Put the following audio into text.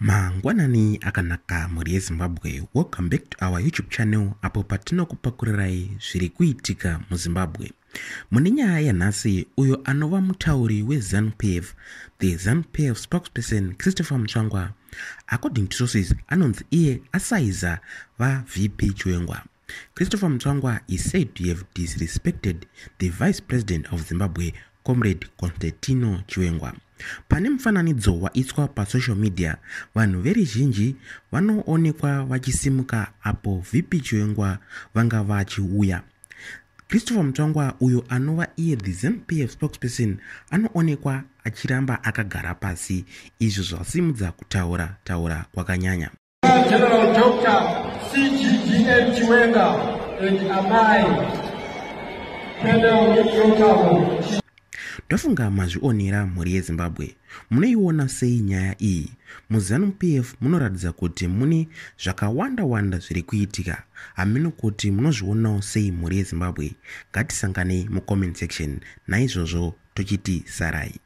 mangwanani akanaka mhuri yezimbabwe welcome back to our youtube channel apo patinokupakurirai zviri kuitika muzimbabwe mune nyaya yanhasi uyo anova mutauri wezanupf the zanupf spokesperson christopher mutsvangwa according to sources anonzi iye asaiza vavp chwengwa christopher mutsvangwa he said you have disrespected the vice president of zimbabwe comrade constantino chiwengwa pane mufananidzo waitswa pasocial media vanhu veruzhinji vanoonekwa vachisimuka apo vhipi chiwengwa vanga vachiuya christopher mutsvangwa uyo anova iye the zmpf spokesperson anoonekwa achiramba akagara pasi izvo zvasimudza kutaura taura kwakanyanya general dr cgdm chiwenga and amai pedel yotavo chi tofunga mazvionera mhuri yezimbabwe munoiona sei nyaya iyi muzanu pf munoratidza kuti mune zvakawanda wanda zviri kuitika hamino kuti munozvionawo sei mhuri yezimbabwe ngatisanganei mucomment section naizvozvo tochiti sarai